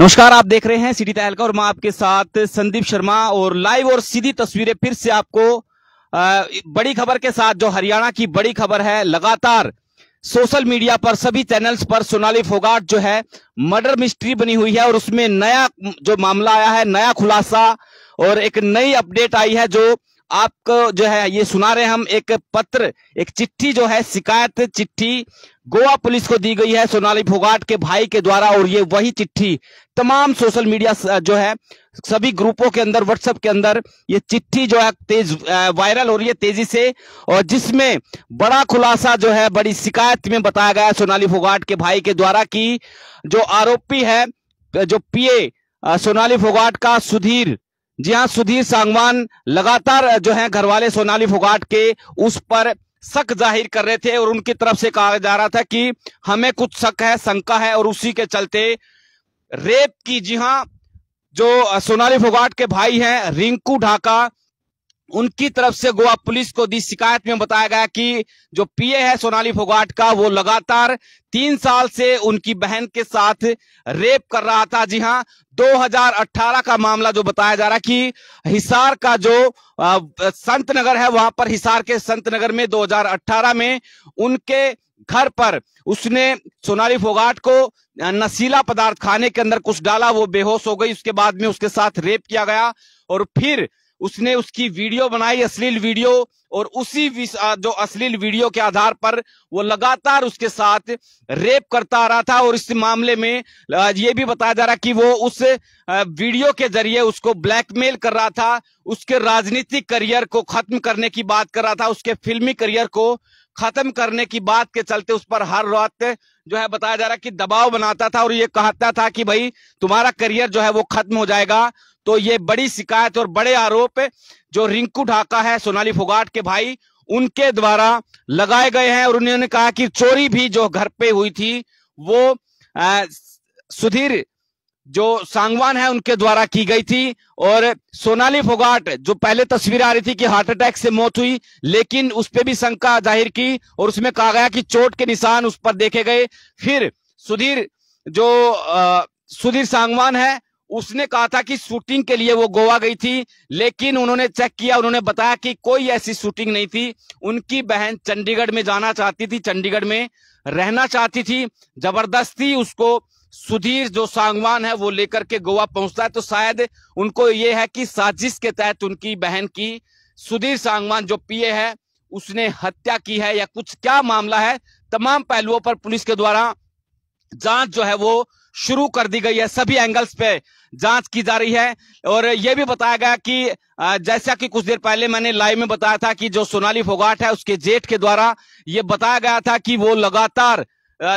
नमस्कार आप देख रहे हैं सिटी तहल का और मैं आपके साथ संदीप शर्मा और लाइव और सीधी तस्वीरें फिर से आपको बड़ी खबर के साथ जो हरियाणा की बड़ी खबर है लगातार सोशल मीडिया पर सभी चैनल्स पर सोनाली फोगाट जो है मर्डर मिस्ट्री बनी हुई है और उसमें नया जो मामला आया है नया खुलासा और एक नई अपडेट आई है जो आपको जो है ये सुना रहे हम एक पत्र एक चिट्ठी जो है शिकायत चिट्ठी गोवा पुलिस को दी गई है सोनाली फोगाट के भाई के द्वारा और ये वही चिट्ठी तमाम सोशल मीडिया जो है सभी ग्रुपों के अंदर व्हाट्सएप के अंदर ये चिट्ठी जो है तेज वायरल हो रही है तेजी से और जिसमें बड़ा खुलासा जो है बड़ी शिकायत में बताया गया सोनाली फोगाट के भाई के द्वारा की जो आरोपी है जो पीए सोनाली फोगाट का सुधीर जी हाँ सुधीर सांगवान लगातार जो है घरवाले सोनाली फोगाट के उस पर शक जाहिर कर रहे थे और उनकी तरफ से कहा जा रहा था कि हमें कुछ शक है शंका है और उसी के चलते रेप की जी हाँ जो सोनाली फोगाट के भाई हैं रिंकू ढाका उनकी तरफ से गोवा पुलिस को दी शिकायत में बताया गया कि जो पीए है सोनाली फोगाट का वो लगातार तीन साल से उनकी बहन के साथ रेप कर रहा था जी हाँ 2018 का मामला जो बताया जा रहा कि हिसार का जो संत नगर है वहां पर हिसार के संत नगर में 2018 में उनके घर पर उसने सोनाली फोगाट को नशीला पदार्थ खाने के अंदर कुछ डाला वो बेहोश हो गई उसके बाद में उसके साथ रेप किया गया और फिर उसने उसकी वीडियो बनाई अश्लील वीडियो और उसी जो अश्लील वीडियो के आधार पर वो लगातार उसके साथ रेप करता आ रहा था और इस मामले में ये भी बताया जा रहा कि वो उस वीडियो के जरिए उसको ब्लैकमेल कर रहा था उसके राजनीतिक करियर को खत्म करने की बात कर रहा था उसके फिल्मी करियर को खत्म करने की बात के चलते उस पर हर रात जो है बताया जा रहा कि दबाव बनाता था और ये कहता था कि भाई तुम्हारा करियर जो है वो खत्म हो जाएगा तो ये बड़ी शिकायत और बड़े आरोप जो रिंकू ढाका है सोनाली फोगाट के भाई उनके द्वारा लगाए गए हैं और उन्होंने कहा कि चोरी भी जो घर पे हुई थी वो आ, सुधीर जो सांगवान है उनके द्वारा की गई थी और सोनाली फोगाट जो पहले तस्वीर आ रही थी कि हार्ट अटैक से मौत हुई लेकिन उस पर भी शंका जाहिर की और उसमें कहा गया कि चोट के निशान उस पर देखे गए फिर सुधीर जो आ, सुधीर सांगवान है उसने कहा था कि शूटिंग के लिए वो गोवा गई थी लेकिन उन्होंने चेक किया उन्होंने बताया कि कोई ऐसी शूटिंग नहीं थी उनकी बहन चंडीगढ़ में जाना चाहती थी चंडीगढ़ में रहना चाहती थी जबरदस्ती उसको सुधीर जो सांगवान है वो लेकर के गोवा पहुंचता है तो शायद उनको ये है कि साजिश के तहत उनकी बहन की सुधीर सांगवान जो पीए है उसने हत्या की है या कुछ क्या मामला है तमाम पहलुओं पर पुलिस के द्वारा जांच जो है वो शुरू कर दी गई है सभी एंगल्स पे जांच की जा रही है और यह भी बताया गया कि जैसा कि कुछ देर पहले मैंने लाइव में बताया था कि जो सोनाली फोगाट है उसके जेठ के द्वारा ये बताया गया था कि वो लगातार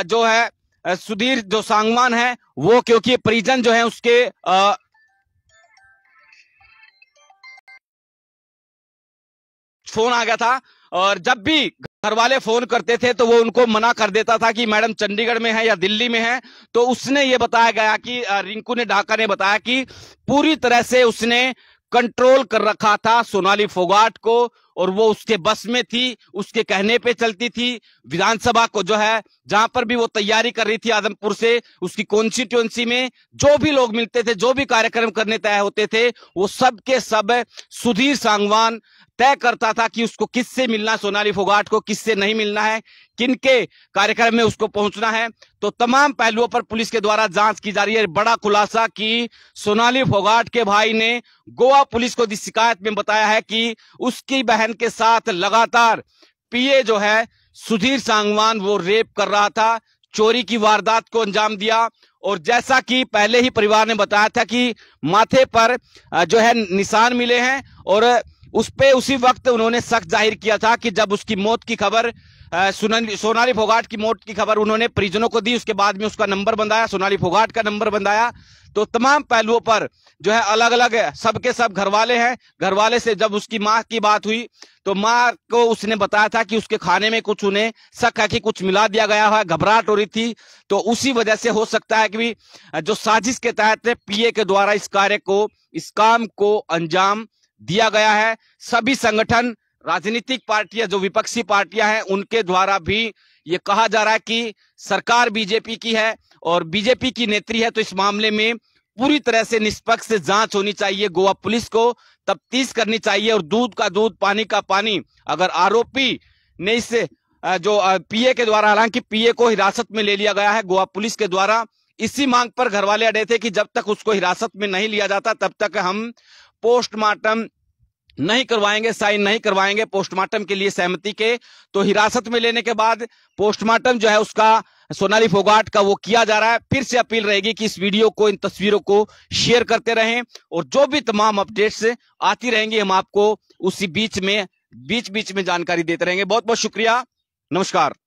जो है सुधीर जो सांगवान है वो क्योंकि परिजन जो है उसके आ, फोन आ गया था और जब भी घर वाले फोन करते थे तो वो उनको मना कर देता था कि मैडम चंडीगढ़ में है या दिल्ली में है तो उसने ये बताया गया कि रिंकू ने ढाका ने बताया कि पूरी तरह से उसने कंट्रोल कर रखा था सोनाली फोगाट को और वो उसके बस में थी उसके कहने पे चलती थी विधानसभा को जो है जहां पर भी वो तैयारी कर रही थी आदमपुर से उसकी कॉन्स्टिट्युएंसी में जो भी लोग मिलते थे जो भी कार्यक्रम करने तय होते थे वो सब के सब सुधीर सांगवान तय करता था कि उसको किससे मिलना सोनाली फोगाट को किससे नहीं मिलना है किन के कार्यक्रम में उसको पहुंचना है तो तमाम पहलुओं पर पुलिस के द्वारा जांच की जा रही है बड़ा खुलासा कि सोनाली फोगाट के भाई ने गोवा पुलिस को शिकायत में बताया है कि उसकी बहन के साथ लगातार पीए जो है सुधीर सांगवान वो रेप कर रहा था चोरी की वारदात को अंजाम दिया और जैसा कि पहले ही परिवार ने बताया था कि माथे पर जो है निशान मिले हैं और उस पे उसी वक्त उन्होंने शक जाहिर किया था कि जब उसकी मौत की खबर सोनाली फोगाट की मौत की खबर उन्होंने परिजनों को दी उसके बाद में उसका नंबर बंधाया सोनाली फोगाट का नंबर बंधाया तो तमाम पहलुओं पर जो है अलग अलग सबके सब घर वाले हैं घर वाले से जब उसकी माँ की बात हुई तो माँ को उसने बताया था कि उसके खाने में कुछ उन्हें शक है कि कुछ मिला दिया गया है घबराहट हो रही थी तो उसी वजह से हो सकता है कि जो साजिश के तहत पीए के द्वारा इस कार्य को इस काम को अंजाम दिया गया है सभी संगठन राजनीतिक पार्टियां जो विपक्षी पार्टियां हैं उनके द्वारा भी ये कहा जा रहा है कि सरकार बीजेपी की है और बीजेपी की नेत्री है तो इस मामले में पूरी तरह से निष्पक्ष जांच होनी चाहिए गोवा पुलिस को तफ्तीश करनी चाहिए और दूध का दूध पानी का पानी अगर आरोपी ने इस जो पीए के द्वारा हालांकि पीए को हिरासत में ले लिया गया है गोवा पुलिस के द्वारा इसी मांग पर घरवाले अड़े थे कि जब तक उसको हिरासत में नहीं लिया जाता तब तक हम पोस्टमार्टम नहीं करवाएंगे साइन नहीं करवाएंगे पोस्टमार्टम के लिए सहमति के तो हिरासत में लेने के बाद पोस्टमार्टम जो है उसका सोनाली फोगाट का वो किया जा रहा है फिर से अपील रहेगी कि इस वीडियो को इन तस्वीरों को शेयर करते रहें और जो भी तमाम अपडेट्स आती रहेंगी हम आपको उसी बीच में बीच बीच में जानकारी देते रहेंगे बहुत बहुत शुक्रिया नमस्कार